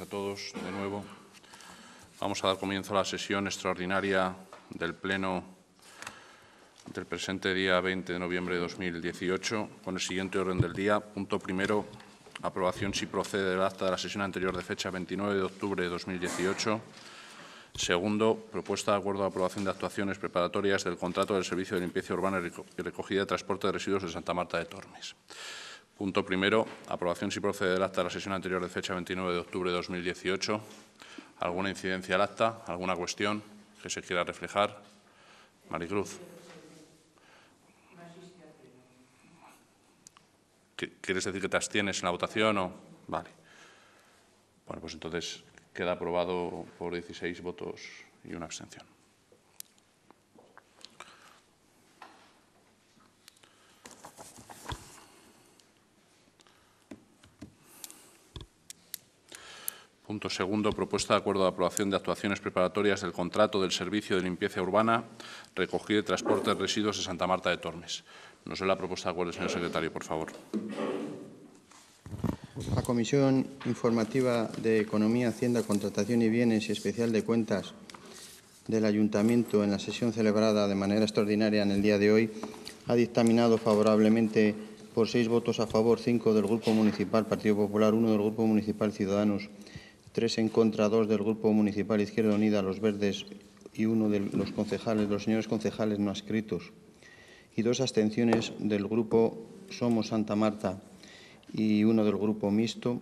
a todos de nuevo. Vamos a dar comienzo a la sesión extraordinaria del Pleno del presente día 20 de noviembre de 2018 con el siguiente orden del día. Punto primero, aprobación si procede del acta de la sesión anterior de fecha 29 de octubre de 2018. Segundo, propuesta de acuerdo de aprobación de actuaciones preparatorias del contrato del Servicio de Limpieza Urbana y Recogida de Transporte de Residuos de Santa Marta de Tormes. Punto primero, aprobación si procede del acta de la sesión anterior de fecha 29 de octubre de 2018. ¿Alguna incidencia al acta? ¿Alguna cuestión que se quiera reflejar? Maricruz. ¿Quieres decir que te abstienes en la votación o...? Vale. Bueno, pues entonces queda aprobado por 16 votos y una abstención. Punto segundo, propuesta de acuerdo de aprobación de actuaciones preparatorias del contrato del servicio de limpieza urbana, recogida y transporte de residuos de Santa Marta de Tormes. Nos sé la propuesta de acuerdo, señor secretario, por favor. La Comisión Informativa de Economía, Hacienda, Contratación y Bienes y Especial de Cuentas del Ayuntamiento, en la sesión celebrada de manera extraordinaria en el día de hoy, ha dictaminado favorablemente por seis votos a favor, cinco del Grupo Municipal Partido Popular, uno del Grupo Municipal Ciudadanos Tres en contra, dos del Grupo Municipal Izquierda Unida, los verdes y uno de los concejales, los señores concejales no adscritos, y dos abstenciones del Grupo Somos Santa Marta y uno del Grupo Mixto.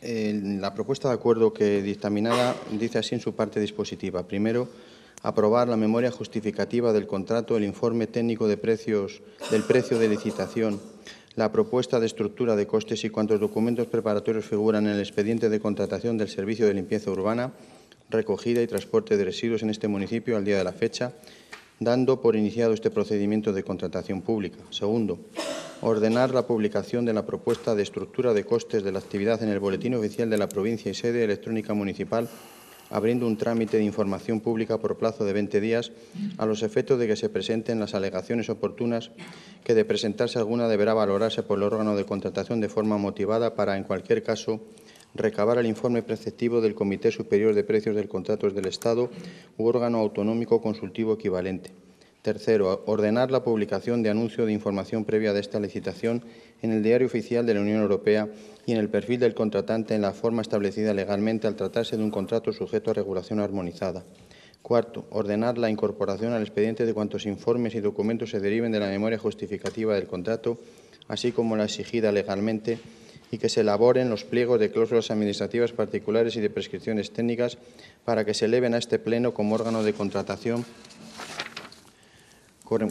la propuesta de acuerdo que dictaminada dice así en su parte dispositiva. Primero, aprobar la memoria justificativa del contrato, el informe técnico de precios, del precio de licitación la propuesta de estructura de costes y cuantos documentos preparatorios figuran en el expediente de contratación del servicio de limpieza urbana, recogida y transporte de residuos en este municipio al día de la fecha, dando por iniciado este procedimiento de contratación pública. Segundo, ordenar la publicación de la propuesta de estructura de costes de la actividad en el Boletín Oficial de la Provincia y Sede Electrónica Municipal abriendo un trámite de información pública por plazo de 20 días a los efectos de que se presenten las alegaciones oportunas que de presentarse alguna deberá valorarse por el órgano de contratación de forma motivada para, en cualquier caso, recabar el informe preceptivo del Comité Superior de Precios del Contratos del Estado u órgano autonómico consultivo equivalente. Tercero, ordenar la publicación de anuncio de información previa de esta licitación en el Diario Oficial de la Unión Europea y en el perfil del contratante en la forma establecida legalmente al tratarse de un contrato sujeto a regulación armonizada. Cuarto, ordenar la incorporación al expediente de cuantos informes y documentos se deriven de la memoria justificativa del contrato, así como la exigida legalmente, y que se elaboren los pliegos de cláusulas administrativas particulares y de prescripciones técnicas para que se eleven a este Pleno como órgano de contratación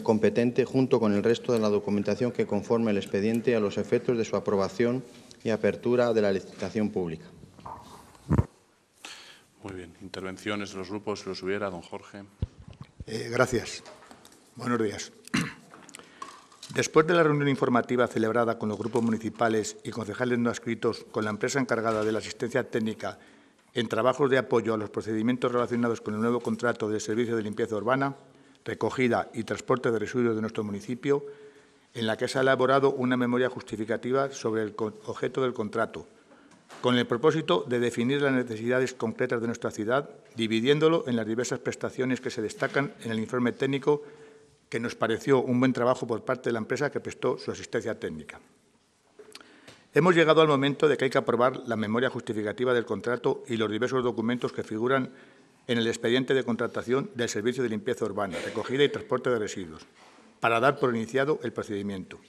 competente junto con el resto de la documentación que conforme el expediente a los efectos de su aprobación y apertura de la licitación pública. Muy bien. Intervenciones de los grupos, si los hubiera, don Jorge. Eh, gracias. Buenos días. Después de la reunión informativa celebrada con los grupos municipales y concejales no adscritos con la empresa encargada de la asistencia técnica en trabajos de apoyo a los procedimientos relacionados con el nuevo contrato de servicio de limpieza urbana, recogida y transporte de residuos de nuestro municipio, en la que se ha elaborado una memoria justificativa sobre el objeto del contrato, con el propósito de definir las necesidades concretas de nuestra ciudad, dividiéndolo en las diversas prestaciones que se destacan en el informe técnico, que nos pareció un buen trabajo por parte de la empresa que prestó su asistencia técnica. Hemos llegado al momento de que hay que aprobar la memoria justificativa del contrato y los diversos documentos que figuran en el expediente de contratación del Servicio de Limpieza Urbana, Recogida y Transporte de Residuos, para dar por iniciado el procedimiento.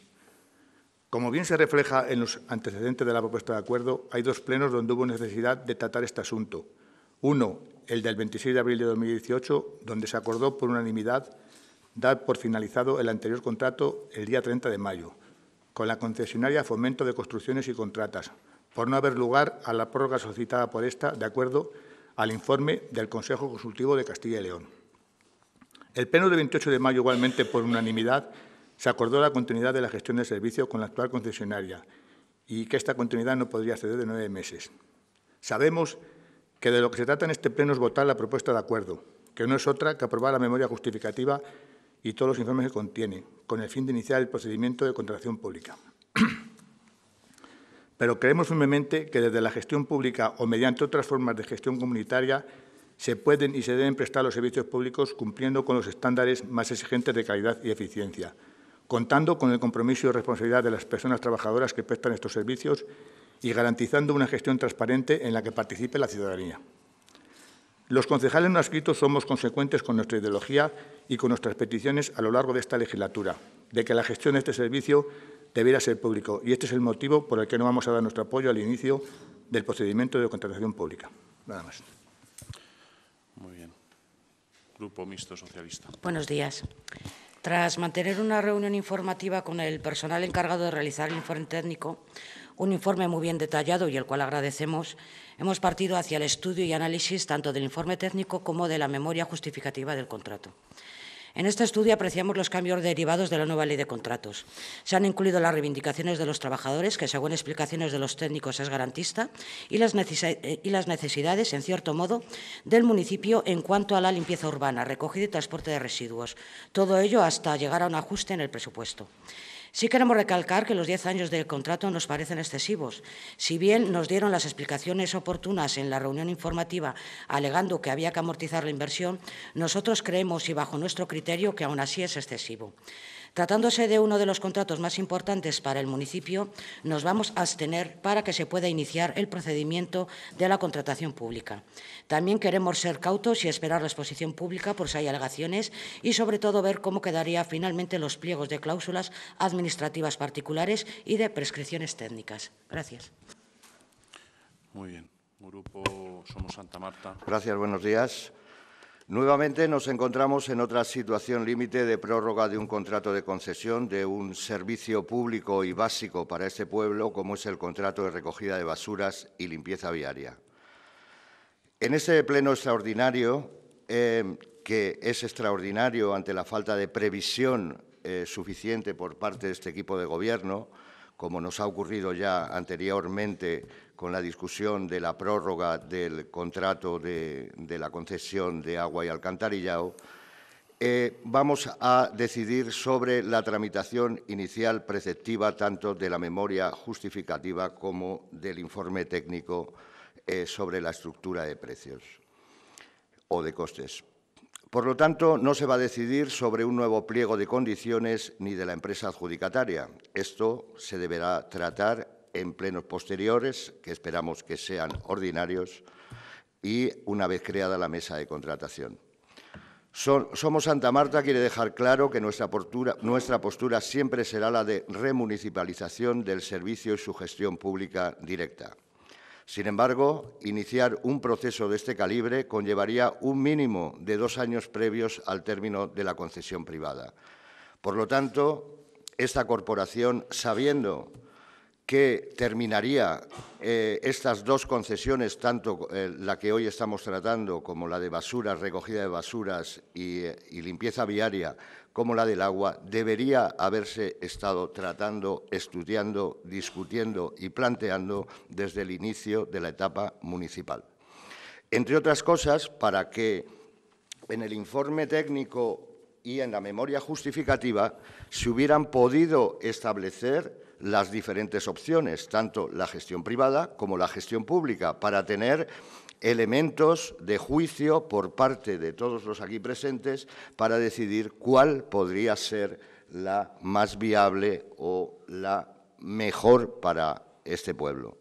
Como bien se refleja en los antecedentes de la propuesta de acuerdo, hay dos plenos donde hubo necesidad de tratar este asunto. Uno, el del 26 de abril de 2018, donde se acordó por unanimidad dar por finalizado el anterior contrato el día 30 de mayo, con la concesionaria Fomento de Construcciones y Contratas, por no haber lugar a la prórroga solicitada por esta de acuerdo al informe del Consejo Consultivo de Castilla y León. El Pleno de 28 de mayo, igualmente por unanimidad, se acordó la continuidad de la gestión del servicio con la actual concesionaria y que esta continuidad no podría ceder de nueve meses. Sabemos que de lo que se trata en este Pleno es votar la propuesta de acuerdo, que no es otra que aprobar la memoria justificativa y todos los informes que contiene, con el fin de iniciar el procedimiento de contratación pública. pero creemos firmemente que desde la gestión pública o mediante otras formas de gestión comunitaria se pueden y se deben prestar los servicios públicos cumpliendo con los estándares más exigentes de calidad y eficiencia, contando con el compromiso y responsabilidad de las personas trabajadoras que prestan estos servicios y garantizando una gestión transparente en la que participe la ciudadanía. Los concejales no escritos somos consecuentes con nuestra ideología y con nuestras peticiones a lo largo de esta legislatura, de que la gestión de este servicio debiera ser público y este es el motivo por el que no vamos a dar nuestro apoyo al inicio del procedimiento de contratación pública. Nada más. Muy bien. Grupo Mixto Socialista. Buenos días. Tras mantener una reunión informativa con el personal encargado de realizar el informe técnico, un informe muy bien detallado y el cual agradecemos, hemos partido hacia el estudio y análisis tanto del informe técnico como de la memoria justificativa del contrato. En este estudio apreciamos los cambios derivados de la nueva ley de contratos. Se han incluido las reivindicaciones de los trabajadores, que según explicaciones de los técnicos es garantista, y las eh, necesidades, en cierto modo, del municipio en cuanto a la limpieza urbana, recogida y transporte de residuos. Todo ello hasta llegar a un ajuste en el presupuesto. Sí queremos recalcar que los diez años del contrato nos parecen excesivos. Si bien nos dieron las explicaciones oportunas en la reunión informativa alegando que había que amortizar la inversión, nosotros creemos y bajo nuestro criterio que aún así es excesivo. Tratándose de uno de los contratos más importantes para el municipio, nos vamos a abstener para que se pueda iniciar el procedimiento de la contratación pública. También queremos ser cautos y esperar la exposición pública por si hay alegaciones y, sobre todo, ver cómo quedarían finalmente los pliegos de cláusulas administrativas particulares y de prescripciones técnicas. Gracias. Muy bien. Grupo Somos Santa Marta. Gracias, buenos días. Nuevamente nos encontramos en otra situación límite de prórroga de un contrato de concesión de un servicio público y básico para este pueblo, como es el contrato de recogida de basuras y limpieza viaria. En este pleno extraordinario, em, que es extraordinario ante la falta de previsión eh, suficiente por parte de este equipo de gobierno, como nos ha ocurrido ya anteriormente con la discusión de la prórroga del contrato de, la concesión de agua y alcantarillado, eh, vamos a decidir sobre la tramitación inicial preceptiva tanto de la memoria justificativa como del informe técnico eh, sobre la estructura de precios o de costes. Por lo tanto, no se va a decidir sobre un nuevo pliego de condiciones ni de la empresa adjudicataria. Esto se deberá tratar en plenos posteriores, que esperamos que sean ordinarios, y una vez creada la mesa de contratación. Somos Santa Marta quiere dejar claro que nuestra postura, nuestra postura siempre será la de remunicipalización del servicio y su gestión pública directa. Sin embargo, iniciar un proceso de este calibre conllevaría un mínimo de dos años previos al término de la concesión privada. Por lo tanto, esta corporación, sabiendo que terminaría eh, estas dos concesiones, tanto eh, la que hoy estamos tratando como la de basuras, recogida de basuras eh, y, limpieza viaria, como la del agua, debería haberse estado tratando, estudiando, discutiendo y planteando desde el inicio de la etapa municipal. Entre otras cosas, para que en el informe técnico y en la memoria justificativa se hubieran podido establecer las diferentes opciones, tanto la gestión privada como la gestión pública, para tener elementos de juicio por parte de todos los aquí presentes para decidir cuál podría ser la más viable o la mejor para este pueblo.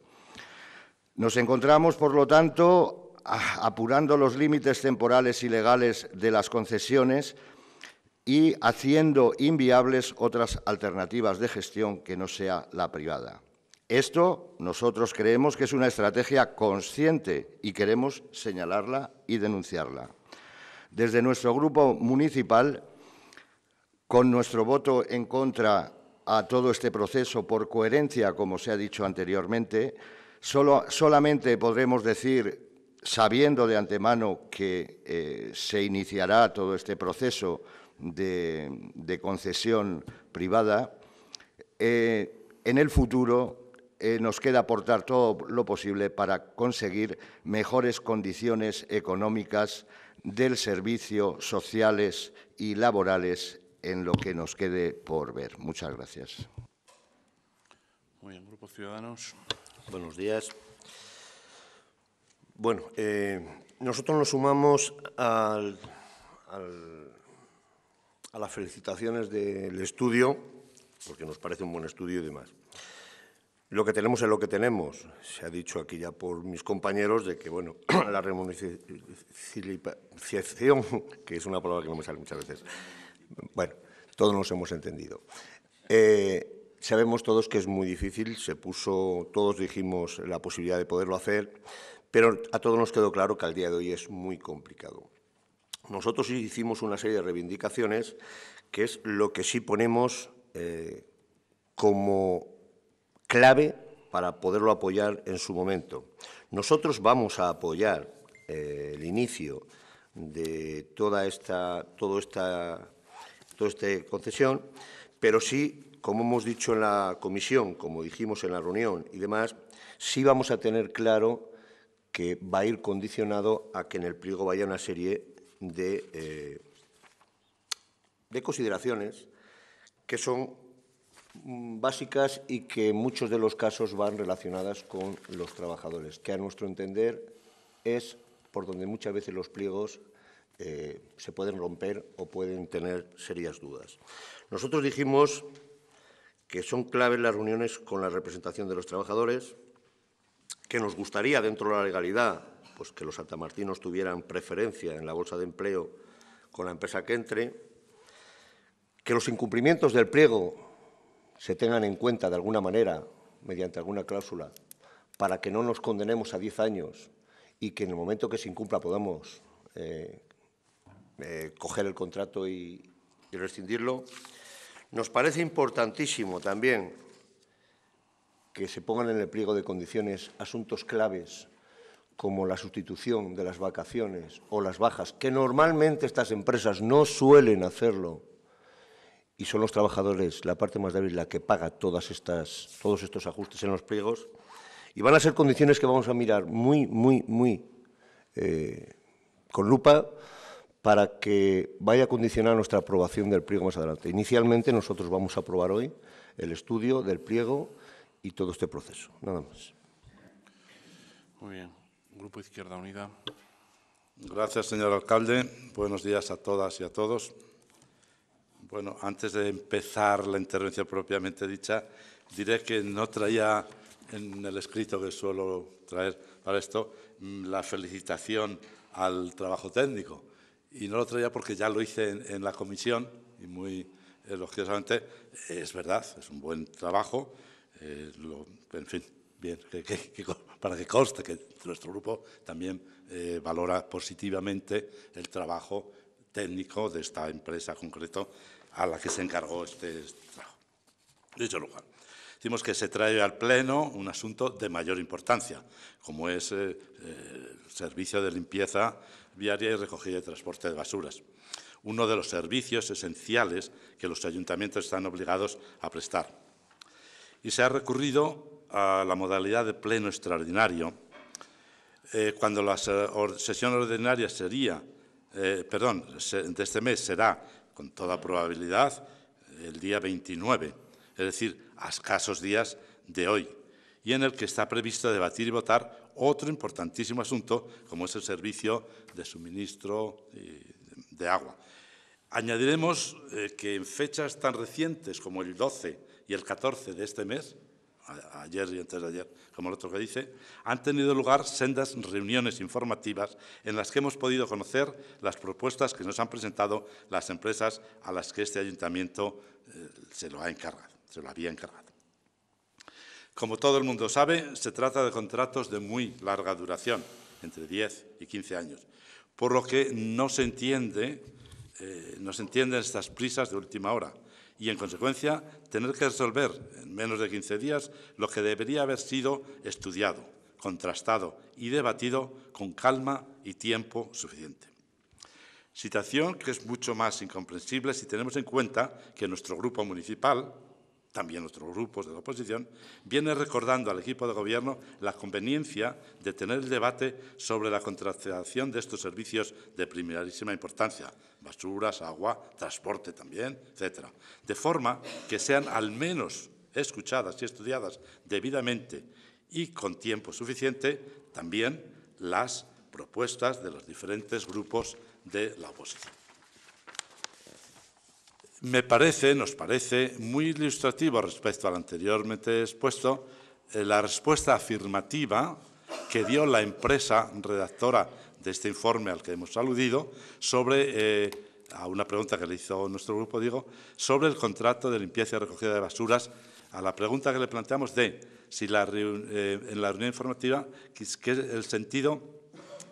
Nos encontramos, por lo tanto, apurando los límites temporales y legales de las concesiones y haciendo inviables otras alternativas de gestión que no sea la privada. Esto nosotros creemos que es una estrategia consciente y queremos señalarla y denunciarla. Desde nuestro grupo municipal, con nuestro voto en contra a todo este proceso por coherencia, como se ha dicho anteriormente, solo, solamente podremos decir, sabiendo de antemano que eh, se iniciará todo este proceso de, concesión privada, eh, en el futuro eh, nos queda aportar todo lo posible para conseguir mejores condiciones económicas del servicio, sociales y laborales en lo que nos quede por ver. Muchas gracias. Muy bien, Grupo Ciudadanos. Buenos días. Bueno, eh, nosotros nos sumamos al a las felicitaciones del estudio, porque nos parece un buen estudio y demás. Lo que tenemos es lo que tenemos. Se ha dicho aquí ya por mis compañeros de que, bueno, la remuneración, que es una palabra que no me sale muchas veces, bueno, todos nos hemos entendido. Eh, sabemos todos que es muy difícil, se puso, todos dijimos la posibilidad de poderlo hacer, pero a todos nos quedó claro que al día de hoy es muy complicado. Nosotros hicimos una serie de reivindicaciones que es lo que sí ponemos eh, como clave para poderlo apoyar en su momento. Nosotros vamos a apoyar eh, el inicio de toda esta, todo esta, toda esta concesión, pero sí, como hemos dicho en la comisión, como dijimos en la reunión y demás, sí vamos a tener claro que va a ir condicionado a que en el pliego vaya una serie eh, de, consideraciones que son básicas y que en muchos de los casos van relacionadas con los trabajadores, que a nuestro entender es por donde muchas veces los pliegos eh, se pueden romper o pueden tener serias dudas. Nosotros dijimos que son claves las reuniones con la representación de los trabajadores, que nos gustaría, dentro de la legalidad, pues que los santamartinos tuvieran preferencia en la bolsa de empleo con la empresa que entre, que los incumplimientos del pliego se tengan en cuenta de alguna manera, mediante alguna cláusula, para que no nos condenemos a 10 años y que en el momento que se incumpla podamos eh, eh, coger el contrato y, y rescindirlo. Nos parece importantísimo también que se pongan en el pliego de condiciones asuntos claves como la sustitución de las vacaciones o las bajas, que normalmente estas empresas no suelen hacerlo, y son los trabajadores, la parte más débil, la que paga todas estas, todos estos ajustes en los pliegos, y van a ser condiciones que vamos a mirar muy, muy, muy eh, con lupa para que vaya a condicionar nuestra aprobación del pliego más adelante. Inicialmente nosotros vamos a aprobar hoy el estudio del pliego y todo este proceso, nada más. Muy bien. Grupo Izquierda Unida. Gracias, señor alcalde. Buenos días a todas y a todos. Bueno, antes de empezar la intervención propiamente dicha, diré que no traía en el escrito que suelo traer para esto mm, la felicitación al trabajo técnico. Y no lo traía porque ya lo hice en, la comisión y muy elogiosamente. Es verdad, es un buen trabajo. Eh, en fin, bien, que, que, para que conste que nuestro grupo también eh, valora positivamente el trabajo técnico de esta empresa concreto a la que se encargó este trabajo. Dicho lugar, decimos que se trae al Pleno un asunto de mayor importancia, como es eh, el servicio de limpieza viaria y recogida y transporte de basuras uno de los servicios esenciales que los ayuntamientos están obligados a prestar. Y se ha recurrido a la modalidad de pleno extraordinario, eh, cuando la eh, sesión ordinaria sería, eh, perdón, de este mes será, con toda probabilidad, el día 29, es decir, a escasos días de hoy, y en el que está previsto debatir y votar otro importantísimo asunto, como es el servicio de suministro de agua. Añadiremos que en fechas tan recientes como el 12 y el 14 de este mes, ayer y antes de ayer, como el otro que dice, han tenido lugar sendas reuniones informativas en las que hemos podido conocer las propuestas que nos han presentado las empresas a las que este ayuntamiento eh, se lo ha encargado, se lo había encargado. Como todo el mundo sabe, se trata de contratos de muy larga duración, entre 10 y 15 años, por lo que no se entiende, eh, no se entienden estas prisas de última hora y, en consecuencia, tener que resolver en menos de 15 días lo que debería haber sido estudiado, contrastado y debatido con calma y tiempo suficiente. Situación que es mucho más incomprensible si tenemos en cuenta que nuestro grupo municipal, también otros grupos de la oposición, viene recordando al equipo de gobierno la conveniencia de tener el debate sobre la contratación de estos servicios de primerísima importancia, basuras, agua, transporte también, etcétera, de forma que sean al menos escuchadas y estudiadas debidamente y con tiempo suficiente también las propuestas de los diferentes grupos de la oposición. Me parece, nos parece, muy ilustrativo respecto al anteriormente expuesto eh, la respuesta afirmativa que dio la empresa redactora de este informe al que hemos aludido sobre, eh, a una pregunta que le hizo nuestro grupo, digo, sobre el contrato de limpieza y recogida de basuras, a la pregunta que le planteamos de si eh, en la reunión informativa, que es el sentido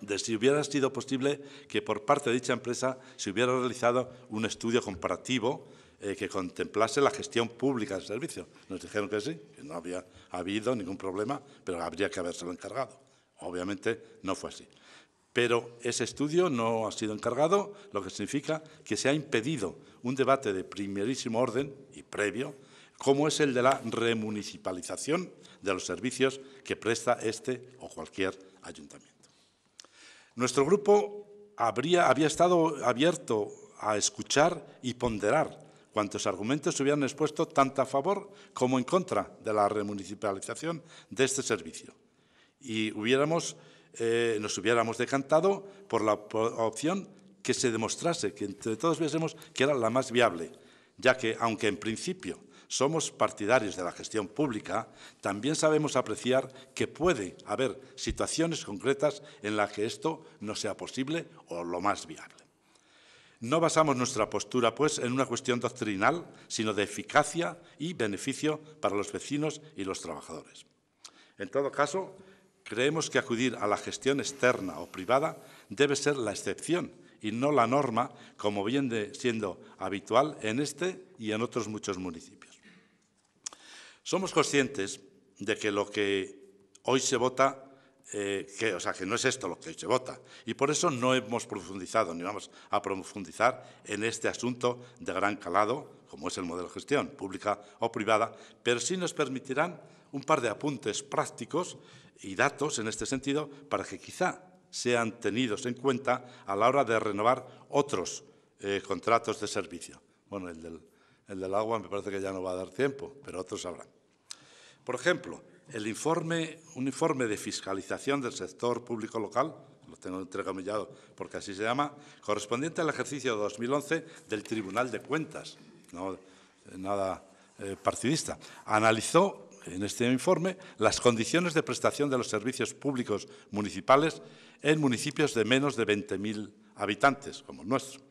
de si hubiera sido posible que por parte de dicha empresa se hubiera realizado un estudio comparativo eh, que contemplase la gestión pública del servicio. Nos dijeron que sí, que no había habido ningún problema, pero habría que habérselo encargado. Obviamente no fue así. Pero ese estudio no ha sido encargado, lo que significa que se ha impedido un debate de primerísimo orden y previo, como es el de la remunicipalización de los servicios que presta este o cualquier ayuntamiento. Nuestro grupo habría, había estado abierto a escuchar y ponderar cuantos argumentos se hubieran expuesto tanto a favor como en contra de la remunicipalización de este servicio. Y eh, nos hubiéramos decantado por la opción que se demostrase, que entre todos viésemos que era la más viable, ya que, aunque en principio somos partidarios de la gestión pública, también sabemos apreciar que puede haber situaciones concretas en las que esto no sea posible o lo más viable. No basamos nuestra postura, pues, en una cuestión doctrinal, sino de eficacia y beneficio para los vecinos y los trabajadores. En todo caso, creemos que acudir a la gestión externa o privada debe ser la excepción y no la norma, como viene siendo habitual en este y en otros muchos municipios. Somos conscientes de que lo que hoy se vota, eh, que, o sea, que no es esto lo que hoy se vota, y por eso no hemos profundizado ni vamos a profundizar en este asunto de gran calado, como es el modelo de gestión, pública o privada, pero sí nos permitirán un par de apuntes prácticos y datos en este sentido para que quizá sean tenidos en cuenta a la hora de renovar otros eh, contratos de servicio. Bueno, el del el del agua me parece que ya no va a dar tiempo, pero otros habrá. Por ejemplo, el informe, un informe de fiscalización del sector público local, lo tengo entrecomillado porque así se llama, correspondiente al ejercicio 2011 del Tribunal de Cuentas, eh, nada eh, partidista, analizó en este informe las condiciones de prestación de los servicios públicos municipales en municipios de menos de 20.000 habitantes, como el nuestro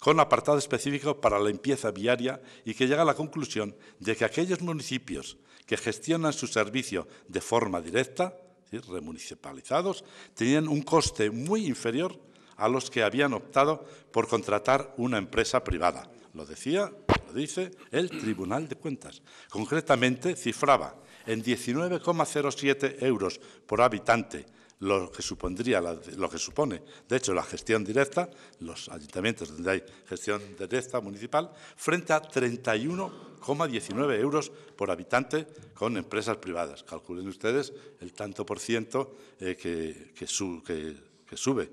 con apartado específico para la limpieza viaria y que llega a la conclusión de que aquellos municipios que gestionan su servicio de forma directa, es remunicipalizados, tenían un coste muy inferior a los que habían optado por contratar una empresa privada. Lo decía, lo dice el Tribunal de Cuentas. Concretamente, cifraba en 19,07 euros por habitante lo que supondría, lo que supone, de hecho, la gestión directa, los ayuntamientos donde hay gestión directa municipal, frente a 31,19 euros por habitante con empresas privadas. Calculen ustedes el tanto por ciento eh, que, que sube,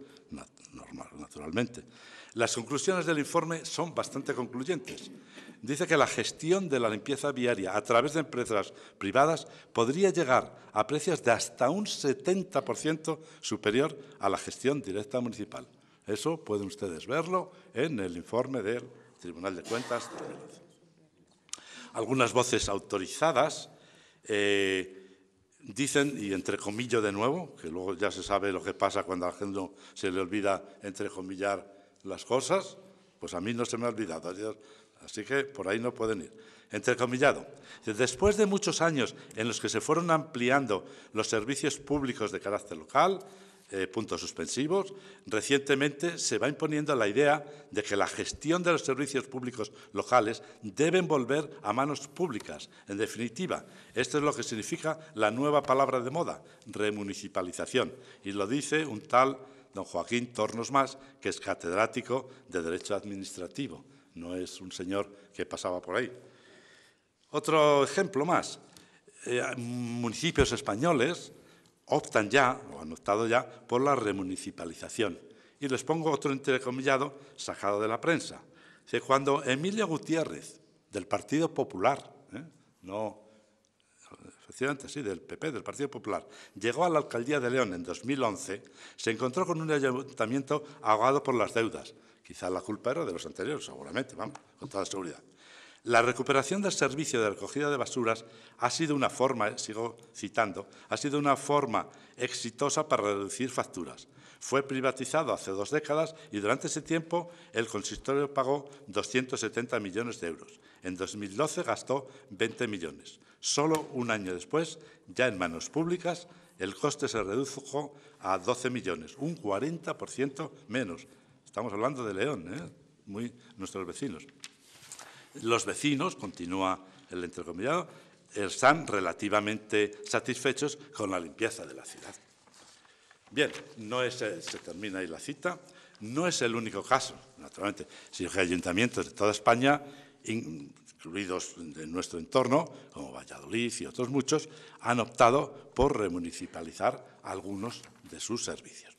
normal, naturalmente. Las conclusiones del informe son bastante concluyentes dice que la gestión de la limpieza viaria a través de empresas privadas podría llegar a precios de hasta un 70% superior a la gestión directa municipal. Eso pueden ustedes verlo en el informe del Tribunal de Cuentas. Algunas voces autorizadas eh, dicen, y entre comillas de nuevo, que luego ya se sabe lo que pasa cuando a la gente se le olvida entrecomillar las cosas, pues a mí no se me ha olvidado. Así que por ahí no pueden ir. Entrecomillado. Después de muchos años en los que se fueron ampliando los servicios públicos de carácter local, eh, puntos suspensivos, recientemente se va imponiendo la idea de que la gestión de los servicios públicos locales deben volver a manos públicas. En definitiva, esto es lo que significa la nueva palabra de moda, remunicipalización. Y lo dice un tal don Joaquín Tornos Más, que es catedrático de Derecho Administrativo no es un señor que pasaba por ahí. Otro ejemplo más. Eh, municipios españoles optan ya, o han optado ya, por la remunicipalización. Y les pongo otro entrecomillado sacado de la prensa. Cuando Emilio Gutiérrez, del Partido Popular, ¿eh? no sí, del PP, del Partido Popular, llegó a la alcaldía de León en 2011, se encontró con un ayuntamiento ahogado por las deudas. Quizá la culpa era de los anteriores, seguramente, vamos, con toda seguridad. La recuperación del servicio de recogida de basuras ha sido una forma, eh, sigo citando, ha sido una forma exitosa para reducir facturas. Fue privatizado hace dos décadas y durante ese tiempo el consistorio pagó 270 millones de euros. En 2012 gastó 20 millones. Solo un año después, ya en manos públicas, el coste se redujo a 12 millones, un 40% menos. Estamos hablando de León, ¿eh? Muy, nuestros vecinos. Los vecinos, continúa el entrecomillado, están relativamente satisfechos con la limpieza de la ciudad. Bien, no es, se termina ahí la cita. No es el único caso, naturalmente. Si hay ayuntamientos de toda España incluidos de nuestro entorno, como Valladolid y otros muchos, han optado por remunicipalizar algunos de sus servicios.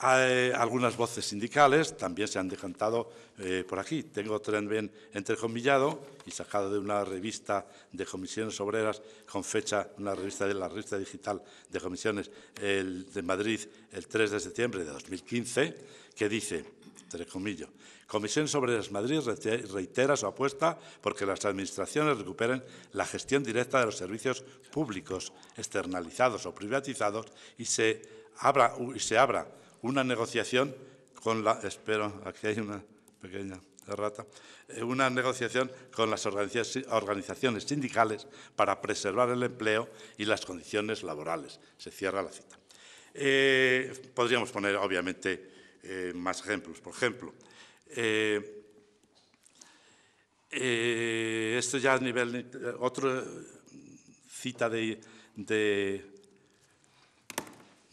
algunas voces sindicales también se han decantado eh, por aquí. Tengo también entrecomillado y sacado de una revista de comisiones obreras con fecha, una revista de la revista digital de comisiones de Madrid el 3 de septiembre de 2015, que dice, entrecomillo, Comisión sobre Madrid reitera su apuesta porque las administraciones recuperen la gestión directa de los servicios públicos, externalizados o privatizados, y se abra, una negociación con la... Espero, aquí hay una pequeña rata, eh, una negociación con las organizaciones sindicales para preservar el empleo y las condiciones laborales. Se cierra la cita. Eh, podríamos poner, obviamente, eh, más ejemplos. Por ejemplo, eh, eh, esto ya a nivel, eh, otra cita de, de,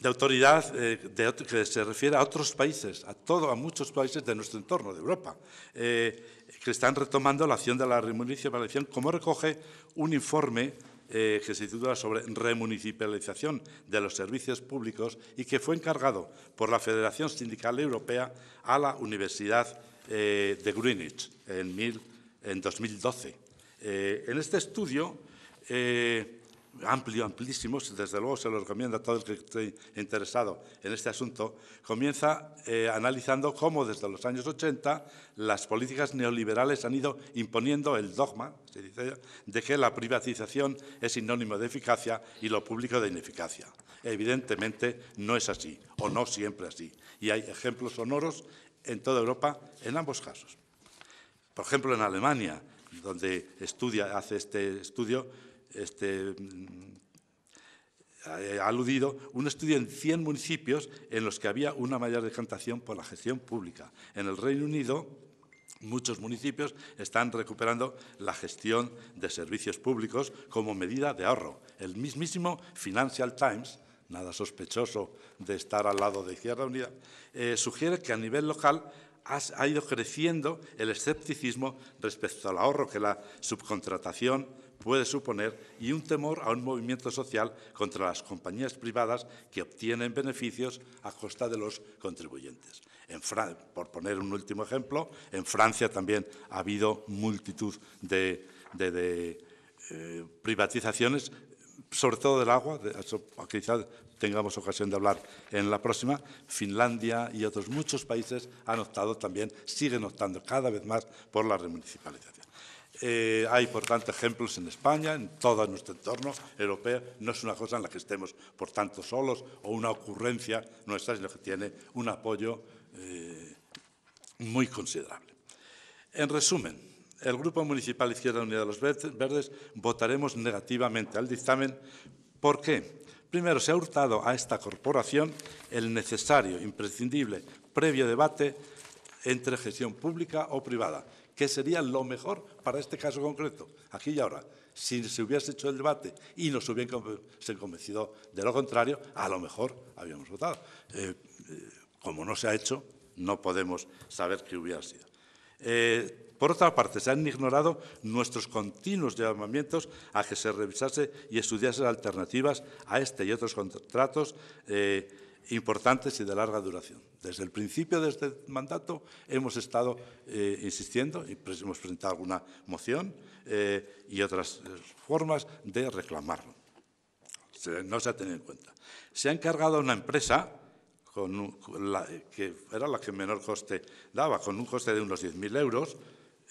autoridad que se refiere a otros países, a, todo, a muchos países de nuestro entorno, de Europa, que están retomando la acción de la remuneración, como recoge un informe eh, que se titula sobre remunicipalización de los servicios públicos y que fue encargado por la Federación Sindical Europea a la Universidad eh, de Greenwich en, 2012. Eh, en este estudio, amplio, amplísimo, desde luego se lo recomiendo a todo el que esté interesado en este asunto, comienza eh, analizando cómo desde los años 80 las políticas neoliberales han ido imponiendo el dogma, de que la privatización es sinónimo de eficacia y lo público de ineficacia. Evidentemente no es así, o no siempre así, y hay ejemplos sonoros en toda Europa en ambos casos. Por ejemplo, en Alemania, donde estudia, hace este estudio, este, mm, ha aludido, un estudio en 100 municipios en los que había una mayor decantación por la gestión pública. En el Reino Unido, muchos municipios están recuperando la gestión de servicios públicos como medida de ahorro. El mismísimo Financial Times, nada sospechoso de estar al lado de Izquierda Unida, eh, sugiere que a nivel local ha ido creciendo el escepticismo respecto al ahorro que la subcontratación puede suponer y un temor a un movimiento social contra las compañías privadas que obtienen beneficios a costa de los contribuyentes. por poner un último ejemplo, en Francia también ha habido multitud de, eh, privatizaciones, sobre todo del agua, de, quizás tengamos ocasión de hablar en la próxima, Finlandia y otros muchos países han optado también, siguen optando cada vez más por la remunicipalización. Eh, hay, por tanto, ejemplos en España, en todo nuestro entorno europeo. No es una cosa en la que estemos, por tanto, solos o una ocurrencia nuestra, sino que tiene un apoyo eh, muy considerable. En resumen, el Grupo Municipal Izquierda Unida de los Verdes votaremos negativamente al dictamen. ¿Por qué? Primero, se ha hurtado a esta corporación el necesario, imprescindible, previo debate entre gestión pública o privada. ¿Qué sería lo mejor para este caso concreto, aquí y ahora. Si se hubiese hecho el debate y nos hubieran convencido de lo contrario, a lo mejor habíamos votado. Eh, eh, como no se ha hecho, no podemos saber qué hubiera sido. Eh, por otra parte, se han ignorado nuestros continuos llamamientos a que se revisase y estudiase alternativas a este y otros contratos importantes y de larga duración. Desde el principio de este mandato hemos estado eh, insistiendo, y hemos presentado alguna moción eh, y otras eh, formas de reclamarlo. no se ha tenido en cuenta. Se ha encargado a una empresa que era la que menor coste daba, con un coste de unos 10.000 euros,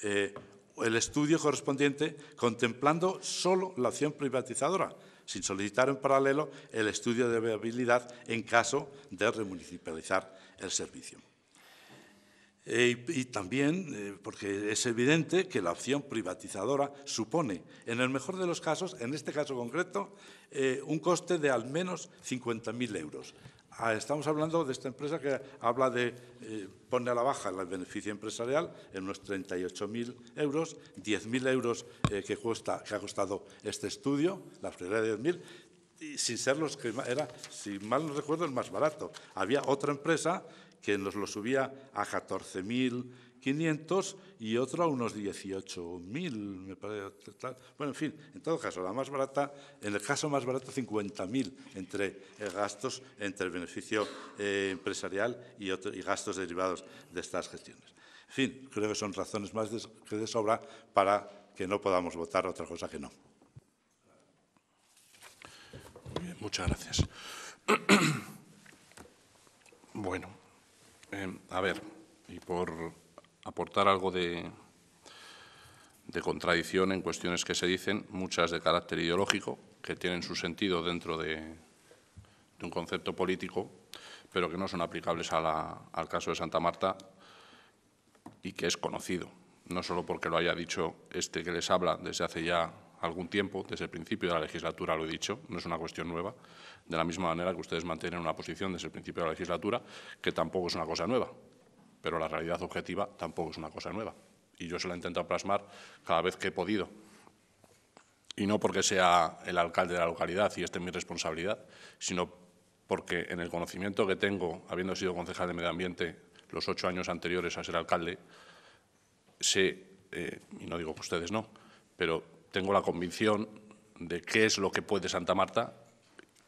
el estudio correspondiente contemplando solo la acción privatizadora, sin solicitar en paralelo el estudio de viabilidad en caso de remunicipalizar el servicio. E, y, también eh, porque es evidente que la opción privatizadora supone, en el mejor de los casos, en este caso concreto, eh, un coste de al menos 50.000 euros, Ah, estamos hablando de esta empresa que habla de eh, pone a la baja el beneficio empresarial en unos 38.000 euros, 10.000 euros eh, que, ha costado este estudio, la prioridad de 10.000, sin ser los que era, si mal no recuerdo, el más barato. Había otra empresa que nos lo subía a 14.000 500 y otro a unos 18.000, me parece. Bueno, en fin, en todo caso, la más barata, en el caso más barato, 50.000 entre eh, gastos, entre beneficio eh, empresarial y, y gastos derivados de estas gestiones. En fin, creo que son razones más que de sobra para que no podamos votar otra cosa que no. muchas gracias. bueno, em, a ver, y por aportar algo de, contradicción en cuestiones que se dicen, muchas de carácter ideológico, que tienen su sentido dentro de, un concepto político, pero que no son aplicables al caso de Santa Marta y que es conocido, no solo porque lo haya dicho este que les habla desde hace ya algún tiempo, desde el principio de la legislatura lo he dicho, no es una cuestión nueva, de la misma manera que ustedes mantienen una posición desde el principio de la legislatura, que tampoco es una cosa nueva, pero la realidad objetiva tampoco es una cosa nueva. Y yo se la he intentado plasmar cada vez que he podido. Y no porque sea el alcalde de la localidad y esta es mi responsabilidad, sino porque en el conocimiento que tengo, habiendo sido concejal de Medio Ambiente los ocho años anteriores a ser alcalde, sé, eh, y no digo que ustedes no, pero tengo la convicción de qué es lo que puede Santa Marta,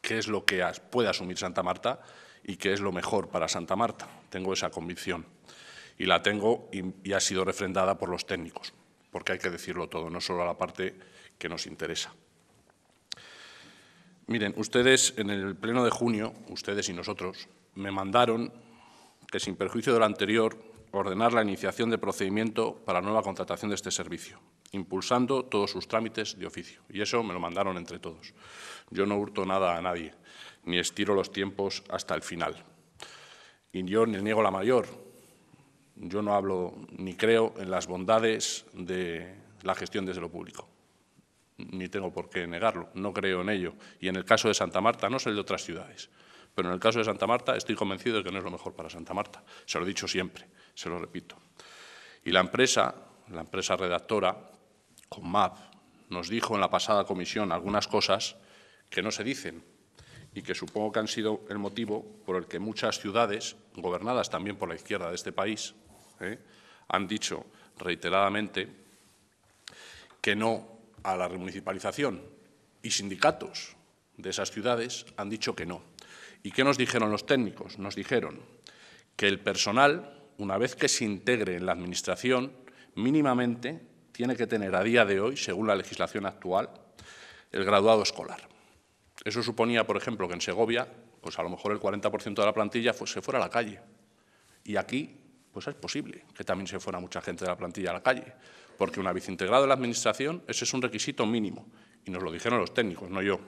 qué es lo que puede asumir Santa Marta y que es lo mejor para Santa Marta. Tengo esa convicción y la tengo y, ha sido refrendada por los técnicos, porque hay que decirlo todo, no solo a la parte que nos interesa. Miren, ustedes en el pleno de junio, ustedes y nosotros, me mandaron que sin perjuicio de lo anterior ordenar la iniciación de procedimiento para nueva contratación de este servicio, impulsando todos sus trámites de oficio. Y eso me lo mandaron entre todos. Yo no hurto nada a nadie ni estiro los tiempos hasta el final. Y yo ni niego la mayor. Yo no hablo ni creo en las bondades de la gestión desde lo público. Ni tengo por qué negarlo, no creo en ello. Y en el caso de Santa Marta, no soy el de otras ciudades, pero en el caso de Santa Marta estoy convencido de que no es lo mejor para Santa Marta. Se lo he dicho siempre, se lo repito. Y la empresa, la empresa redactora, con MAP, nos dijo en la pasada comisión algunas cosas que no se dicen y que supongo que han sido el motivo por el que muchas ciudades, gobernadas también por la izquierda de este país, ¿eh? han dicho reiteradamente que no a la remunicipalización y sindicatos de esas ciudades han dicho que no. ¿Y qué nos dijeron los técnicos? Nos dijeron que el personal, una vez que se integre en la Administración, mínimamente tiene que tener a día de hoy, según la legislación actual, el graduado escolar. Eso suponía, por ejemplo, que en Segovia, pues a lo mejor el 40% de la plantilla se fuera a la calle. Y aquí, pues es posible que también se fuera mucha gente de la plantilla a la calle, porque una vez integrado en la Administración, ese es un requisito mínimo, y nos lo dijeron los técnicos, no yo.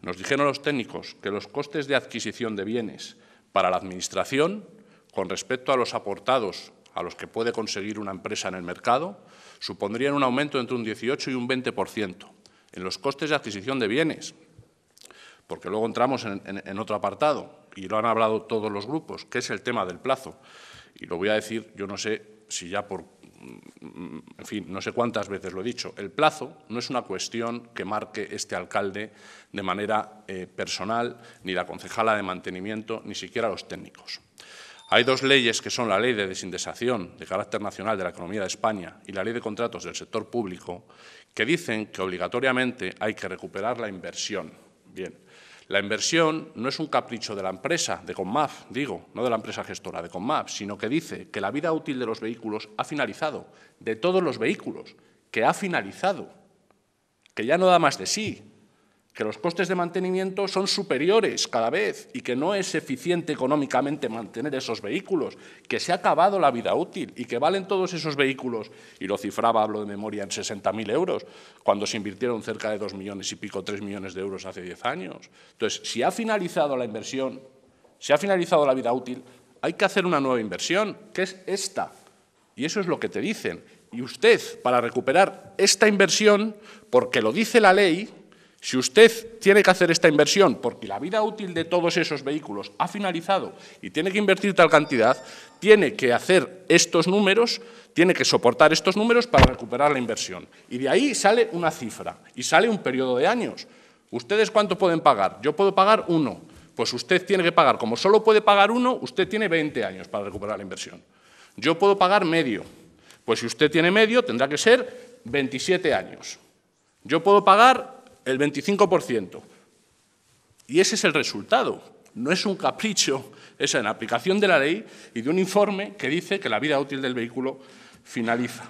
Nos dijeron los técnicos que los costes de adquisición de bienes para la Administración, con respecto a los aportados a los que puede conseguir una empresa en el mercado, supondrían un aumento entre un 18 y un 20% en los costes de adquisición de bienes, porque luego entramos en, otro apartado, y lo han hablado todos los grupos, que es el tema del plazo. Y lo voy a decir, yo no sé si ya por, mm, en fin, no sé cuántas veces lo he dicho, el plazo no es una cuestión que marque este alcalde de manera eh, personal, ni la concejala de mantenimiento, ni siquiera los técnicos. Hay dos leyes que son la Ley de Desindesación de carácter nacional de la economía de España y la Ley de Contratos del Sector Público que dicen que obligatoriamente hay que recuperar la inversión Bien. La inversión no es un capricho de la empresa, de CONMAF, digo, no de la empresa gestora, de CONMAF, sino que dice que la vida útil de los vehículos ha finalizado, de todos los vehículos, que ha finalizado, que ya no da más de sí, que los costes de mantenimiento son superiores cada vez y que no es eficiente económicamente mantener esos vehículos, que se ha acabado la vida útil y que valen todos esos vehículos, y lo cifraba, hablo de memoria, en 60.000 euros, cuando se invirtieron cerca de 2 millones y pico, 3 millones de euros hace 10 años. Entonces, si ha finalizado la inversión, si ha finalizado la vida útil, hay que hacer una nueva inversión, que es esta. Y eso es lo que te dicen. Y usted, para recuperar esta inversión, porque lo dice la ley, si usted tiene que hacer esta inversión porque la vida útil de todos esos vehículos ha finalizado y tiene que invertir tal cantidad, tiene que hacer estos números, tiene que soportar estos números para recuperar la inversión. Y de ahí sale una cifra y sale un periodo de años. ¿Ustedes cuánto pueden pagar? Yo puedo pagar uno. Pues usted tiene que pagar, como solo puede pagar uno, usted tiene 20 años para recuperar la inversión. Yo puedo pagar medio. Pues si usted tiene medio, tendrá que ser 27 años. Yo puedo pagar el 25%. Y ese es el resultado. No es un capricho, es en aplicación de la ley y de un informe que dice que la vida útil del vehículo finaliza.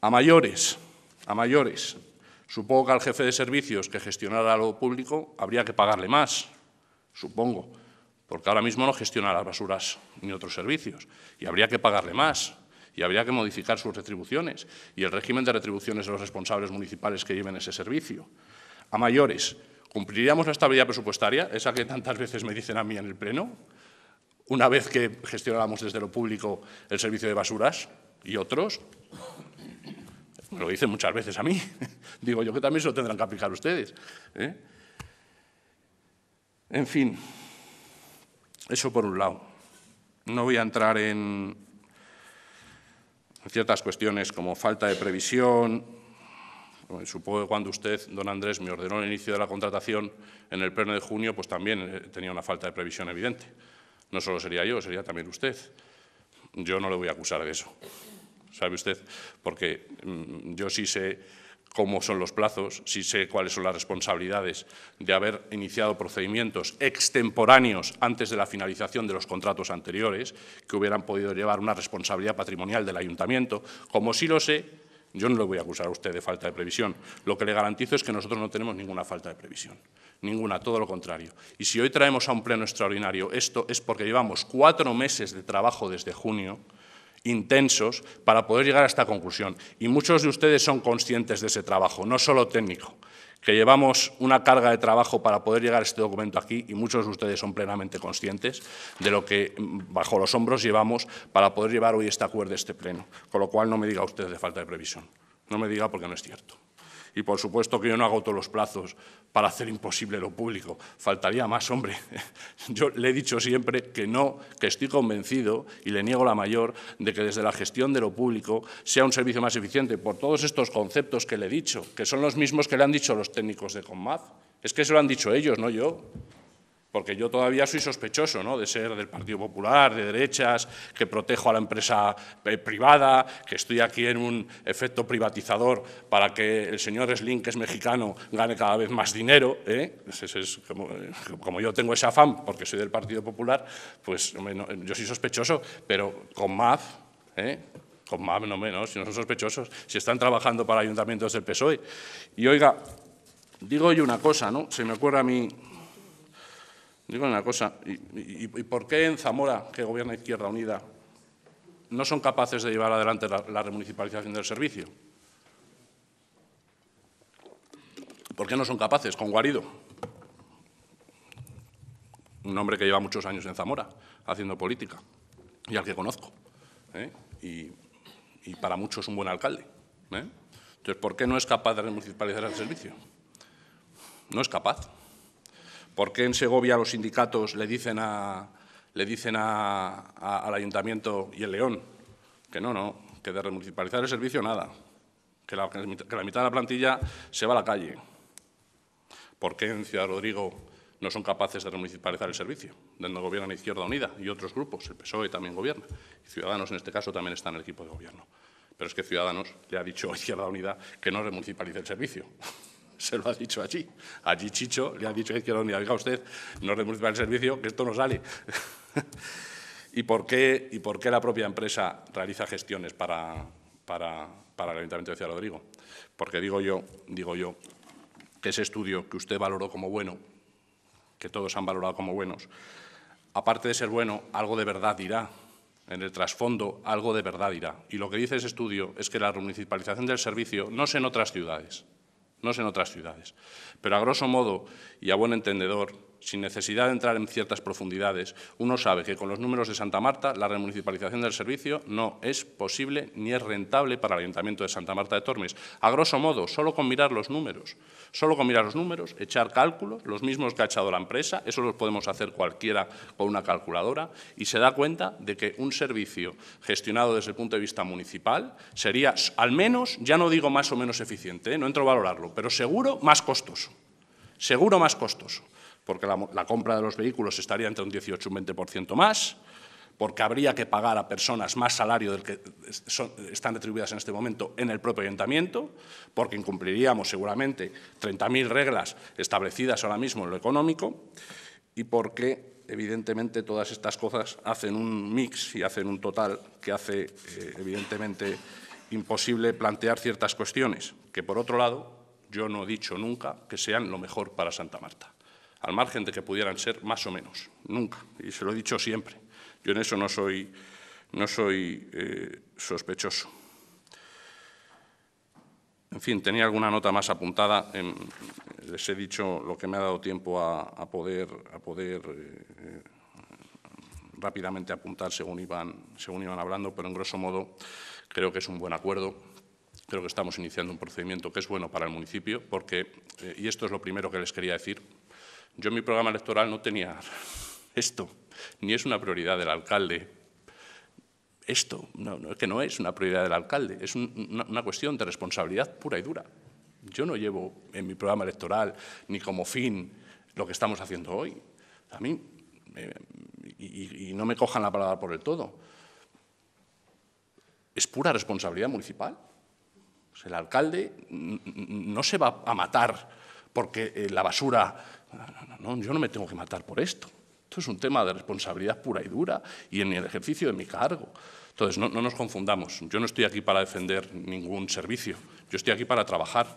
A mayores, a mayores. Supongo que al jefe de servicios que gestionara lo público habría que pagarle más, supongo, porque ahora mismo no gestiona las basuras ni otros servicios y habría que pagarle más y habría que modificar sus retribuciones y el régimen de retribuciones de los responsables municipales que lleven ese servicio. A mayores, ¿cumpliríamos la estabilidad presupuestaria, esa que tantas veces me dicen a mí en el Pleno, una vez que gestionábamos desde lo público el servicio de basuras y otros? Me lo dicen muchas veces a mí. Digo yo que también se lo tendrán que aplicar ustedes. ¿eh? En fin, eso por un lado. No voy a entrar en, ciertas cuestiones como falta de previsión. Supongo que cuando usted, don Andrés, me ordenó el inicio de la contratación en el pleno de junio, pues también eh, tenía una falta de previsión evidente. No solo sería yo, sería también usted. Yo no le voy a acusar de eso, sabe usted, porque mm, yo sí sé cómo son los plazos, si sé cuáles son las responsabilidades de haber iniciado procedimientos extemporáneos antes de la finalización de los contratos anteriores, que hubieran podido llevar una responsabilidad patrimonial del ayuntamiento. Como sí lo sé, yo no le voy a acusar a usted de falta de previsión. Lo que le garantizo es que nosotros no tenemos ninguna falta de previsión. Ninguna, todo lo contrario. Y si hoy traemos a un pleno extraordinario esto es porque llevamos cuatro meses de trabajo desde junio, intensos para poder llegar a esta conclusión. Y muchos de ustedes son conscientes de ese trabajo, no solo técnico, que llevamos una carga de trabajo para poder llegar a este documento aquí y muchos de ustedes son plenamente conscientes de lo que mm, bajo los hombros llevamos para poder llevar hoy este acuerdo, este pleno. Con lo cual no me diga usted de falta de previsión. No me diga porque no es cierto. Y por supuesto que yo no hago todos los plazos para hacer imposible lo público. Faltaría más, hombre. Yo le he dicho siempre que no, que estoy convencido, y le niego la mayor, de que desde la gestión de lo público sea un servicio más eficiente por todos estos conceptos que le he dicho, que son los mismos que le han dicho los técnicos de CONMAD. Es que se lo han dicho ellos, no yo porque yo todavía soy sospechoso ¿no? de ser del Partido Popular, de derechas, que protejo a la empresa eh, privada, que estoy aquí en un efecto privatizador para que el señor Slim, que es mexicano, gane cada vez más dinero. ¿eh? Pues eh, como, yo tengo ese afán, porque soy del Partido Popular, pues yo soy sospechoso, pero con más, con más no menos, si no son sospechosos, si están trabajando para ayuntamientos del PSOE. Y oiga, digo yo una cosa, ¿no? se me acuerda a mí Digo una cosa, ¿y, por qué en Zamora, que gobierna Izquierda Unida, no son capaces de llevar adelante la, remunicipalización del servicio? ¿Por qué no son capaces? Con Guarido, un hombre que lleva muchos años en Zamora haciendo política y al que conozco. ¿eh? Y, para muchos es un buen alcalde. ¿eh? Entonces, ¿por qué no es capaz de remunicipalizar el servicio? No es capaz. ¿Por qué en Segovia los sindicatos le dicen, a, al ayuntamiento y el León que no, no, que de remunicipalizar el servicio nada, que la, mitad de la plantilla se va a la calle? ¿Por qué en Ciudad Rodrigo no son capaces de remunicipalizar el servicio? Donde gobiernan Izquierda Unida y otros grupos, el PSOE también gobierna, Ciudadanos en este caso también está en el equipo de gobierno. Pero es que Ciudadanos le ha dicho a Izquierda Unida que no remunicipalice el servicio se lo ha dicho allí. Allí Chicho le ha dicho que Izquierda Unida, diga usted, no remunicipal el servicio, que esto no sale. ¿Y, por qué, ¿Y por qué la propia empresa realiza gestiones para, el Ayuntamiento de Ciudad Rodrigo? Porque digo yo, digo yo, que ese estudio que usted valoró como bueno, que todos han valorado como buenos, aparte de ser bueno, algo de verdad dirá. En el trasfondo, algo de verdad irá Y lo que dice ese estudio es que la remunicipalización del servicio no es en otras ciudades, no es en otras ciudades. Pero a grosso modo y a buen entendedor, sin necesidad de entrar en ciertas profundidades, uno sabe que con los números de Santa Marta la remunicipalización del servicio no es posible ni es rentable para el Ayuntamiento de Santa Marta de Tormes. A grosso modo, solo con mirar los números, solo con mirar los números, echar cálculos, los mismos que ha echado la empresa, eso los podemos hacer cualquiera con una calculadora, y se da cuenta de que un servicio gestionado desde el punto de vista municipal sería, al menos, ya no digo más o menos eficiente, ¿eh? no entro a valorarlo, pero seguro más costoso. Seguro más costoso porque la, compra de los vehículos estaría entre un 18 y un 20% más, porque habría que pagar a personas más salario del que están retribuidas en este momento en el propio ayuntamiento, porque incumpliríamos seguramente 30.000 reglas establecidas ahora mismo en lo económico y porque evidentemente todas estas cosas hacen un mix y hacen un total que hace eh, evidentemente imposible plantear ciertas cuestiones, que por otro lado yo no he dicho nunca que sean lo mejor para Santa Marta al margen de que pudieran ser más o menos, nunca, y se lo he dicho siempre. Yo en eso no soy, no soy eh, sospechoso. En fin, tenía alguna nota más apuntada, les he dicho lo que me ha dado tiempo a, poder, a poder eh, rápidamente apuntar según iban, según iban hablando, pero en grosso modo creo que es un buen acuerdo. Creo que estamos iniciando un procedimiento que es bueno para el municipio, porque, eh, y esto es lo primero que les quería decir, yo en mi programa electoral no tenía esto, ni es una prioridad del alcalde. Esto, no, que no es una prioridad del alcalde, es una, cuestión de responsabilidad pura y dura. Yo no llevo en mi programa electoral ni como fin lo que estamos haciendo hoy. A mí, eh, y, no me cojan la palabra por el todo, es pura responsabilidad municipal. el alcalde no se va a matar porque eh, la basura yo no me tengo que matar por esto. Esto es un tema de responsabilidad pura y dura y en el ejercicio de mi cargo. Entonces, no, nos confundamos. Yo no estoy aquí para defender ningún servicio. Yo estoy aquí para trabajar.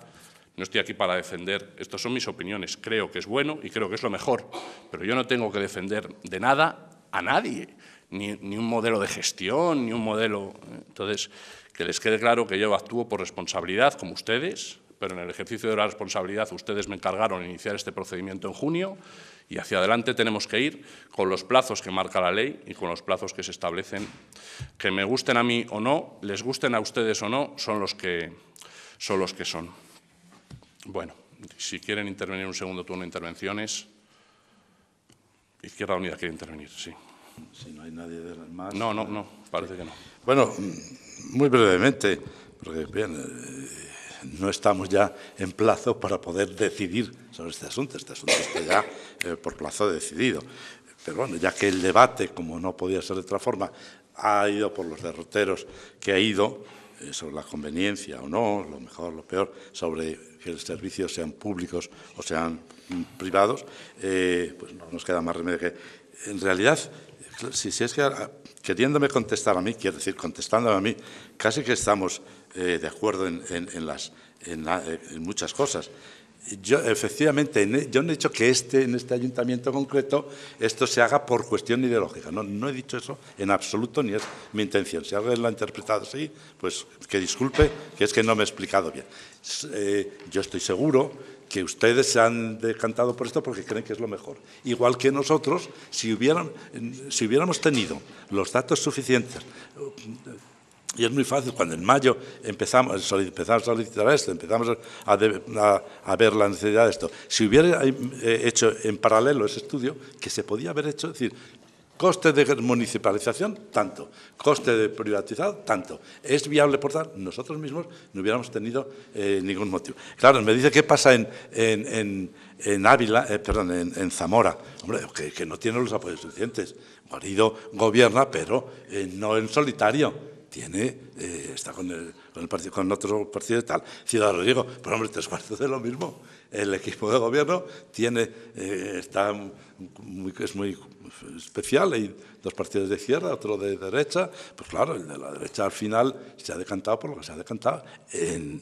No estoy aquí para defender, estas son mis opiniones, creo que es bueno y creo que es lo mejor, pero yo no tengo que defender de nada a nadie, ni, ni, un modelo de gestión, ni un modelo... ¿eh? Entonces, que les quede claro que yo actúo por responsabilidad, como ustedes, pero en el ejercicio de la responsabilidad ustedes me encargaron iniciar este procedimiento en junio y hacia adelante tenemos que ir con los plazos que marca la ley y con los plazos que se establecen, que me gusten a mí o no, les gusten a ustedes o no, son los que son. Los que son. Bueno, si quieren intervenir un segundo turno de intervenciones, Izquierda Unida quiere intervenir, sí. Si no hay nadie más. No, no, eh, parece que no. Bueno, muy brevemente, porque bien, eh, no estamos ya en plazo para poder decidir sobre este asunto. Este asunto está ya eh, por plazo decidido. Pero bueno, ya que el debate, como no podía ser de otra forma, ha ido por los derroteros que ha ido, eh, sobre la conveniencia o no, lo mejor, lo peor, sobre que los servicios sean públicos o sean mm, privados, eh, pues no nos queda más remedio que, en realidad, si, si es que queriéndome contestar a mí, quiero decir, contestándome a mí, casi que estamos eh, de acuerdo en, las, eh, en, muchas cosas. Yo, efectivamente, e, yo no he dicho que este, en este ayuntamiento concreto esto se haga por cuestión ideológica. No, no he dicho eso en absoluto, ni es mi intención. Si alguien lo ha interpretado así, pues que disculpe, que es que no me he explicado bien. Eh, yo estoy seguro que ustedes se han decantado por esto porque creen que es lo mejor. Igual que nosotros, si, hubiéramos tenido los datos suficientes, y es muy fácil, cuando en mayo empezamos, a solicitar esto, empezamos a, ver la necesidad de esto, si hubiera eh, hecho en paralelo ese estudio, que se podía haber hecho, es decir, Coste de municipalización, tanto. Coste de privatizado? tanto. ¿Es viable, por tal. Nosotros mismos no hubiéramos tenido eh, ningún motivo. Claro, me dice qué pasa en, Ávila, eh, en, Zamora. Hombre, que, no tiene los apoyos suficientes. Marido gobierna, pero eh, no en solitario. Tiene, está con el, partido, con otro partido y tal. Ciudad Rodrigo, pero hombre, tres cuartos de lo mismo el equipo de gobierno tiene, eh, está muy, es muy especial, hay dos partidos de izquierda, otro de derecha, pues claro, el de la derecha al final se ha decantado por lo que se ha decantado en,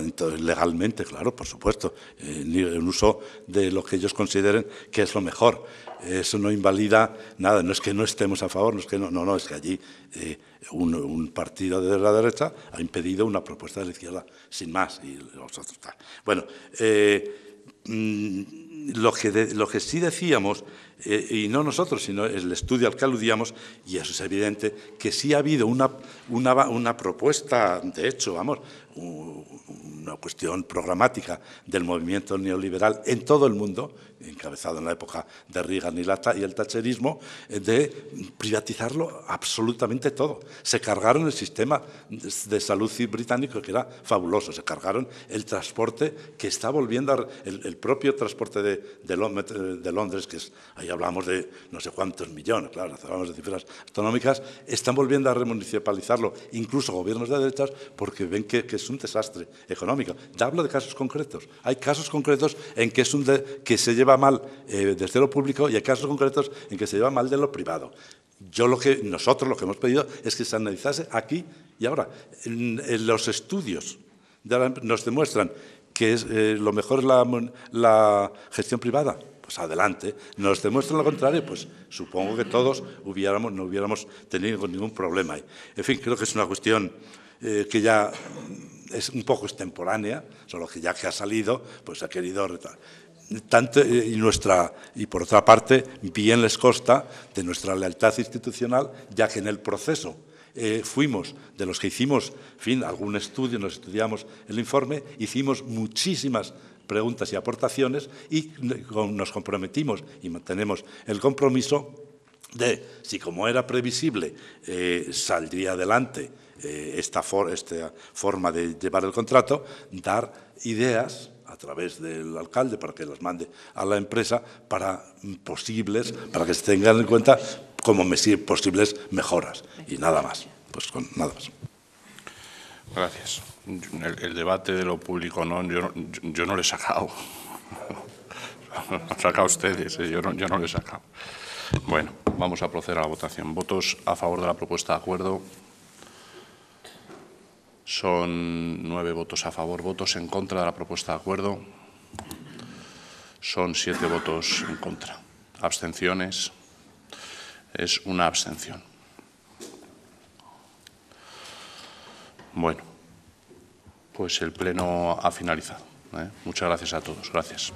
legalmente, claro, por supuesto, eh, en uso de lo que ellos consideren que es lo mejor. Eso no invalida nada, no es que no estemos a favor, no es que no, no, no es que allí eh, un, partido de la derecha ha impedido una propuesta de la izquierda, sin más, y Bueno, eh, mm, lo, que lo que sí decíamos eh, y no nosotros, sino el estudio al que aludíamos, y eso es evidente que sí ha habido una, una, propuesta, de hecho, vamos, una cuestión programática del movimiento neoliberal en todo el mundo, encabezado en la época de Reagan y, y el tacherismo, eh, de privatizarlo absolutamente todo. Se cargaron el sistema de salud británico, que era fabuloso, se cargaron el transporte que está volviendo, el, propio transporte de, de, eh, Londres, que es, hablamos de no sé cuántos millones, claro, hablamos de cifras astronómicas, están volviendo a remunicipalizarlo, incluso gobiernos de derechas, porque ven que, es un desastre económico. Ya hablo de casos concretos. Hay casos concretos en que, es un que se lleva mal eh, desde lo público y hay casos concretos en que se lleva mal de lo privado. Yo lo que, nosotros lo que hemos pedido es que se analizase aquí y ahora. los estudios nos demuestran que es, eh, lo mejor es la gestión privada. Pues, adelante. Nos demuestran lo contrario, pues supongo que todos no hubiéramos tenido ningún problema En fin, creo que es una cuestión eh, que ya es un poco extemporánea, solo que ya que ha salido, pues ha querido retar. Tanto, eh, y, nuestra, y por otra parte, bien les consta de nuestra lealtad institucional, ya que en el proceso eh, fuimos de los que hicimos, fin, algún estudio, nos estudiamos el informe, hicimos muchísimas preguntas y aportaciones y nos comprometimos y mantenemos el compromiso de si como era previsible eh, saldría adelante eh, esta, esta forma de llevar el contrato, dar ideas a través del alcalde para que las mande a la empresa para posibles, para que se tengan en cuenta como posibles mejoras y nada más. Pues nada más. Gracias. El, debate de lo público no, yo, no, yo, no lo he sacado. lo han sacado ustedes, yo, no, yo no lo he sacado. Bueno, vamos a proceder a la votación. ¿Votos a favor de la propuesta de acuerdo? Son nueve votos a favor, votos en contra de la propuesta de acuerdo. Son siete votos en contra. Abstenciones. Es una abstención. Bueno, pues el Pleno ha finalizado. ¿eh? Muchas gracias a todos. Gracias.